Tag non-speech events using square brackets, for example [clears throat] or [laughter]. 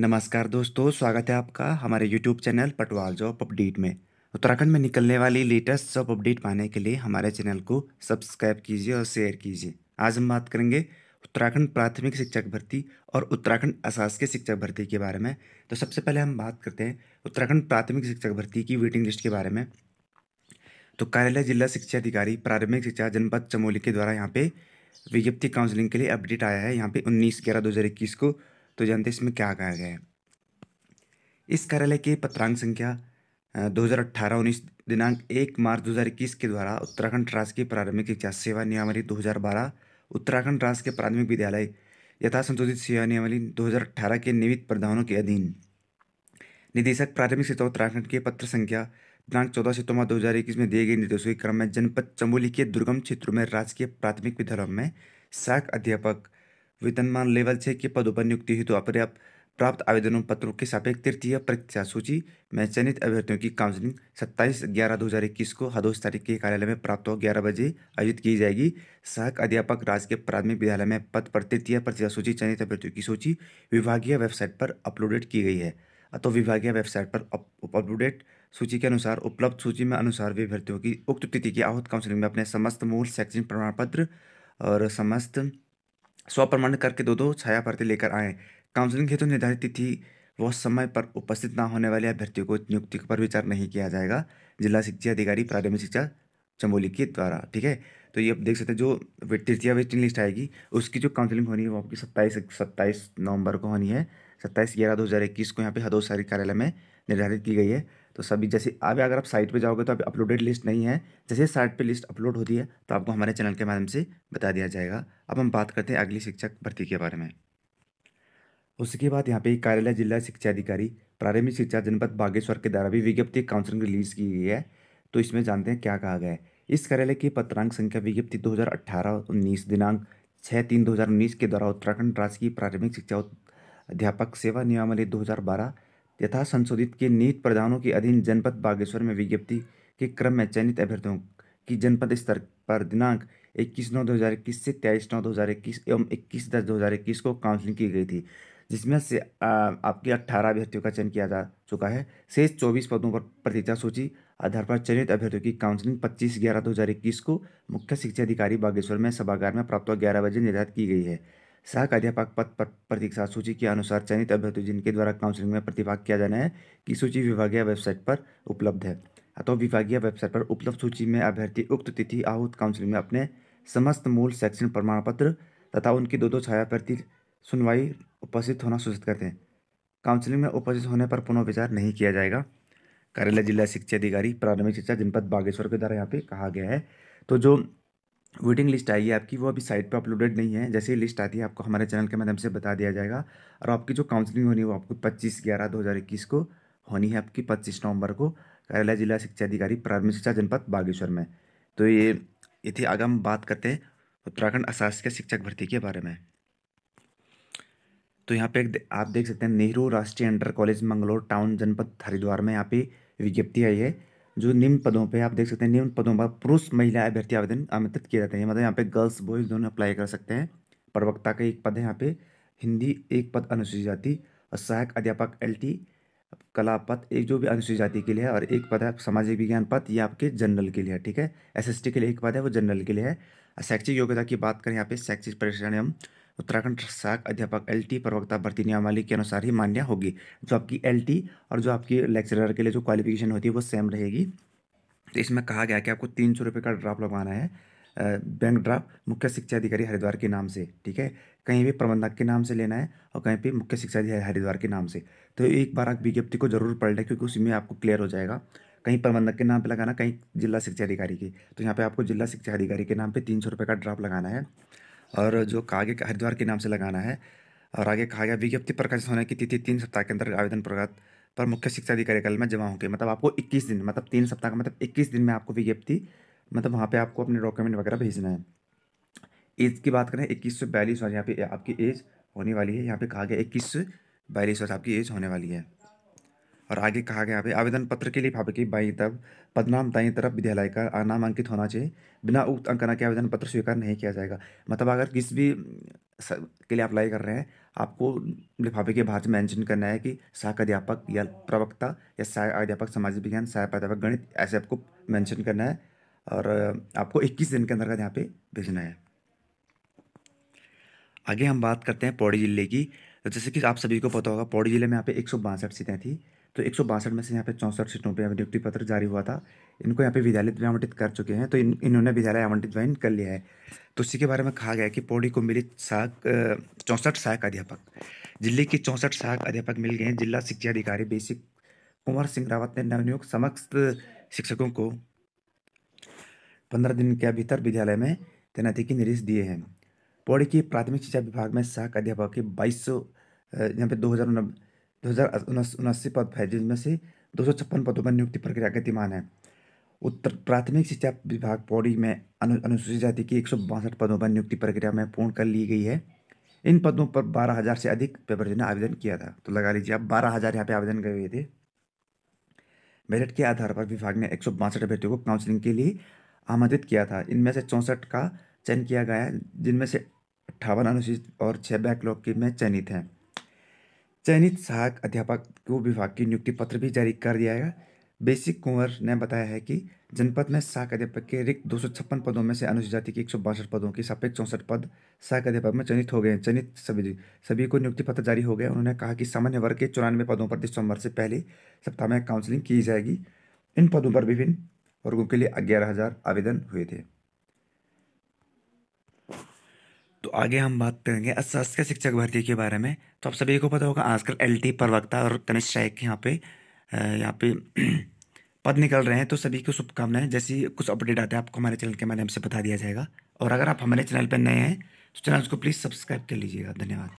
नमस्कार दोस्तों स्वागत है आपका हमारे YouTube channel Patwal job update में उत्तराखंड में निकलने वाली लेटेस्ट जॉब अपडेट पाने के लिए हमारे चैनल को सब्सक्राइब कीजिए और शेयर कीजिए आज हम बात करेंगे उत्तराखंड प्राथमिक शिक्षक भर्ती और उत्तराखंड अशासकीय शिक्षक भर्ती के बारे में तो सबसे पहले हम बात करते हैं उत्तराखंड प्राथमिक शिक्षक भर्ती की वेटिंग लिस्ट के बारे में तो कार्यालय जिला शिक्षा अधिकारी प्रारंभिक शिक्षा जनपद चमोली के द्वारा यहाँ पे विज्ञप्ति काउंसिलिंग के लिए अपडेट आया है यहाँ पे उन्नीस ग्यारह दो को तो जानते इसमें क्या कहा गया है इस कार्यालय की पत्रांक संख्या दो हज़ार अट्ठारह उन्नीस दिनांक एक मार्च 2021 के द्वारा उत्तराखंड राज्य की प्रारंभिक शिक्षा सेवा नियमावली 2012 उत्तराखंड राज्य के प्राथमिक विद्यालय यथा संशोधित सेवा नियमावली 2018 के नियमित प्रावधानों के अधीन निदेशक प्राथमिक शिक्षा उत्तराखंड के पत्र संख्या दिनांक चौदह सितंबर दो हज़ार इक्कीस में दिए गए निर्देशों के क्रम में जनपद चमोली के दुर्गम क्षेत्रों में राजकीय प्राथमिक विद्यालयों में शाख अध्यापक वेतनमान लेवल छः के पदों पर नियुक्ति हेतु अपर्याप्त प्राप्त आवेदनों पत्रों के सापेक्ष तृतीय परीक्षा सूची में चयनित अभ्यर्थियों की काउंसलिंग 27 ग्यारह 2021 को हदोस तारीख के कार्यालय में प्राप्त हो ग्यारह बजे आयोजित की जाएगी सहायक अध्यापक राजकीय प्राथमिक विद्यालय में पद पर तृतीय परीक्षा सूची चयनित अभ्यर्थियों की सूची विभागीय वेबसाइट पर अपलोडेड की गई है अतः विभागीय वेबसाइट पर अपलोडेड सूची के अनुसार उपलब्ध सूची में अनुसार अभ्यर्थियों की उक्त तिथि की आहूत काउंसिलिंग में अपने समस्त मूल शैक्षणिक प्रमाण पत्र और समस्त स्व प्रमाण करके दो दो छाया प्रति लेकर आएँ काउंसलिंग हेतु निर्धारित तिथि व समय पर उपस्थित न होने वाले अभ्यर्थियों को नियुक्ति पर विचार नहीं किया जाएगा जिला शिक्षा अधिकारी प्राथमिक शिक्षा चमोली के द्वारा ठीक है तो ये आप देख सकते हैं जो तृतीय वेटिंग लिस्ट आएगी उसकी जो काउंसलिंग होनी है वो आपकी सत्ताईस सत्ताईस नवंबर को होनी है सत्ताईस ग्यारह दो हज़ार इक्कीस को यहाँ पे हदोसारी कार्यालय में निर्धारित की गई है तो सभी जैसे अभी अगर आप साइट पे जाओगे तो अभी अपलोडेड लिस्ट नहीं है जैसे साइट पे लिस्ट अपलोड होती है तो आपको हमारे चैनल के माध्यम से बता दिया जाएगा अब हम बात करते हैं अगली शिक्षक भर्ती के बारे में उसके बाद यहाँ पे कार्यालय जिला शिक्षा अधिकारी प्रारंभिक शिक्षा जनपद बागेश्वर के द्वारा भी विज्ञप्ति काउंसिल रिलीज की गई है तो इसमें जानते हैं क्या कहा गया है इस कार्यालय की पत्रांक संख्या विज्ञप्ति दो हज़ार दिनांक छः तीन दो के द्वारा उत्तराखंड राज्य की प्रारंभिक शिक्षा अध्यापक सेवा नियमावली दो यथा संशोधित के नीत प्रधानों के अधीन जनपद बागेश्वर में विज्ञप्ति के क्रम में चयनित अभ्यर्थियों की जनपद स्तर पर दिनांक 21 नौ 2021 से 23 नौ 2021 एवं 21 दस 2021 को काउंसलिंग की गई थी जिसमें से आ, आपके 18 अभ्यर्थियों का चयन किया जा चुका है शेष चौबीस पदों पर प्रतीक्षा सूची आधार पर चयनित अभ्यर्थियों की काउंसलिंग 25 ग्यारह 2021 को मुख्य शिक्षा अधिकारी बागेश्वर में सभागार में प्राप्त ग्यारह बजे निर्धारित की गई है अध्यापक पद पर प्रतीक्षा सूची के अनुसार चयनित अभ्यर्थी जिनके द्वारा काउंसलिंग में प्रतिभाग किया जाना है की सूची विभागीय वेबसाइट पर उपलब्ध है अतः विभागीय वेबसाइट पर उपलब्ध सूची में अभ्यर्थी उक्त तिथि आहूत काउंसिलिंग में अपने समस्त मूल शैक्षणिक प्रमाण पत्र तथा उनकी दो दो छाया प्रति सुनवाई उपस्थित होना सूचित करते हैं काउंसिलिंग में उपस्थित होने पर पुनः विचार नहीं किया जाएगा कार्यालय जिला शिक्षा अधिकारी प्रारंभिक शिक्षा जनपद बागेश्वर के द्वारा यहाँ पे कहा गया है तो जो वेटिंग लिस्ट आई है आपकी वो अभी साइट पे अपलोडेड नहीं है जैसे ही लिस्ट आती है आपको हमारे चैनल के माध्यम से बता दिया जाएगा और आपकी जो काउंसलिंग होनी है वो आपको पच्चीस ग्यारह दो हज़ार इक्कीस को होनी है आपकी पच्चीस नवंबर को कार्यालय जिला शिक्षा अधिकारी प्राथमिक शिक्षा जनपद बागेश्वर में तो ये ये थी आगे हम बात करते हैं उत्तराखंड अशासकीय शिक्षक भर्ती के बारे में तो यहाँ पे आप देख सकते हैं नेहरू राष्ट्रीय इंटर कॉलेज मंगलोर टाउन जनपद हरिद्वार में यहाँ पे विज्ञप्ति आई है जो निम्न पदों पे आप देख सकते हैं निम्न पदों पर पुरुष महिला अभ्यर्थी आवेदन आमंत्रित किए जाते हैं मतलब यहाँ पे गर्ल्स बॉयज दोनों अप्लाई कर सकते हैं प्रवक्ता का एक पद है यहाँ पे हिंदी एक पद अनुसूचित जाति और सहायक अध्यापक एल कला पद एक जो भी अनुसूचित जाति के लिए है और एक पद है सामाजिक विज्ञान पद ये आपके जनरल के लिए है ठीक है टी के लिए एक पद है वो जनरल के लिए है शैक्षिक योग्यता की बात करें यहाँ पे शैक्षिक परीक्षा हम उत्तराखंड शाख अध्यापक एलटी प्रवक्ता भर्ती नियमावली के अनुसार ही मान्य होगी जो आपकी एलटी और जो आपकी लेक्चरर के लिए जो क्वालिफिकेशन होती है वो सेम रहेगी तो इसमें कहा गया कि आपको तीन सौ रुपये का ड्राफ्ट लगवाना है बैंक ड्राफ्ट मुख्य शिक्षा अधिकारी हरिद्वार के नाम से ठीक है कहीं भी प्रबंधक के नाम से लेना है और कहीं पर मुख्य शिक्षा अधिकारी हरिद्वार के नाम से तो एक बार आप विज्ञप्ति को जरूर पढ़ लें क्योंकि उसमें आपको क्लियर हो जाएगा कहीं प्रबंधक के नाम पे लगाना कहीं जिला शिक्षा अधिकारी की तो यहाँ पे आपको जिला शिक्षा अधिकारी के नाम पे तीन सौ रुपये का ड्राफ्ट लगाना है और जो कहा गया हरिद्वार के नाम से लगाना है और आगे कहा गया विज्ञप्ति प्रकाशित होने की तिथि तीन सप्ताह के अंदर आवेदन प्रगत पर मुख्य शिक्षा अधिकारी कल में जमा होंगे मतलब आपको इक्कीस दिन मतलब तीन सप्ताह का मतलब इक्कीस दिन में आपको विज्ञप्ति मतलब वहाँ पर आपको अपने डॉक्यूमेंट वगैरह भेजना है एज की बात करें इक्कीस से बयालीस वर्ष यहाँ पे आपकी एज होने वाली है यहाँ पे कहा गया इक्कीस से बयालीस वर्ष आपकी एज होने वाली है और आगे कहा गया अभी आवेदन पत्र के लिए फापकी बाई तब पदनाम दाई तरफ विद्यालय का नाम अंकित होना चाहिए बिना उक्त अंकना के आवेदन पत्र स्वीकार नहीं किया जाएगा मतलब अगर किस भी के लिए अप्लाई कर रहे हैं आपको लिफाफे के भाज मेंशन करना है कि सहायक अध्यापक या प्रवक्ता या सहायक अध्यापक समाज विज्ञान सहायक अध्यापक गणित ऐसे आपको मेंशन करना है और आपको 21 दिन के अंदर का यहाँ पे भेजना है आगे हम बात करते हैं पौड़ी जिले की तो जैसे कि आप सभी को पता होगा पौड़ी जिले में यहाँ पे एक सीटें थी तो एक में से यहाँ पे चौंसठ सीटों पर नियुक्ति पत्र जारी हुआ था इनको यहाँ पे विद्यालय में आवंटित कर चुके हैं तो इन इन्होंने विद्यालय आवंटित ज्वाइन कर लिया है तो इसी के बारे में कहा गया कि पौड़ी को मिले सहायक चौंसठ सहायक अध्यापक जिले के चौंसठ सहायक अध्यापक मिल गए हैं जिला शिक्षा अधिकारी बेसिक कुमार सिंह रावत ने नवनियुक्त समस्त शिक्षकों को पंद्रह दिन के भीतर विद्यालय में तैनाती के निर्देश दिए हैं पौड़ी के प्राथमिक शिक्षा विभाग में सहायक अध्यापक के बाईस सौ यहाँ पे दो हज़ार दो हज़ार उनासी पद है जिनमें से दो सौ छप्पन पदों पर नियुक्ति प्रक्रिया गतिमान है उत्तर प्राथमिक शिक्षा विभाग पौड़ी में अनु, अनुसूचित जाति की एक सौ बासठ पदों पर नियुक्ति प्रक्रिया में पूर्ण कर ली गई है इन पदों पर बारह हज़ार से अधिक पेपर ने आवेदन किया था तो लगा लीजिए आप बारह हज़ार यहाँ पे आवेदन गए हुए थे मेरिट के आधार पर विभाग ने एक सौ बासठ अभ्यर्थियों को काउंसिलिंग के लिए आमंत्रित किया था इनमें से चौंसठ का चयन किया गया जिनमें से अट्ठावन अनुसूचित और छः बैकलॉग के में चयनित हैं चयनित सहायक अध्यापक को विभाग की नियुक्ति पत्र भी जारी कर दिया है बेसिक कुंवर ने बताया है कि जनपद में सहायक अध्यापक के रिक्त दो पदों में से अनुसूचित जाति के एक पदों के सापेक्ष चौंसठ पद सहायक अध्यापक में चयनित हो गए हैं चयनित सभी सभी को नियुक्ति पत्र जारी हो गया उन्होंने कहा कि सामान्य वर्ग के चौरानवे पदों पर दिसंबर से पहले सप्ताह में काउंसलिंग की जाएगी इन पदों पर विभिन्न वर्गों के लिए ग्यारह हज़ार आवेदन हुए थे तो आगे हम बात करेंगे अस्वास्थ्य शिक्षक भर्ती के बारे में तो आप सभी को पता होगा आजकल एल टी प्रवक्ता और तनिष शायक यहाँ पे यहाँ पे [clears throat] पद निकल रहे हैं तो सभी को शुभकामनाएं जैसी कुछ अपडेट आते हैं आपको हमारे चैनल के माध्यम से बता दिया जाएगा और अगर आप हमारे चैनल पर नए हैं तो चैनल को प्लीज़ सब्सक्राइब कर लीजिएगा धन्यवाद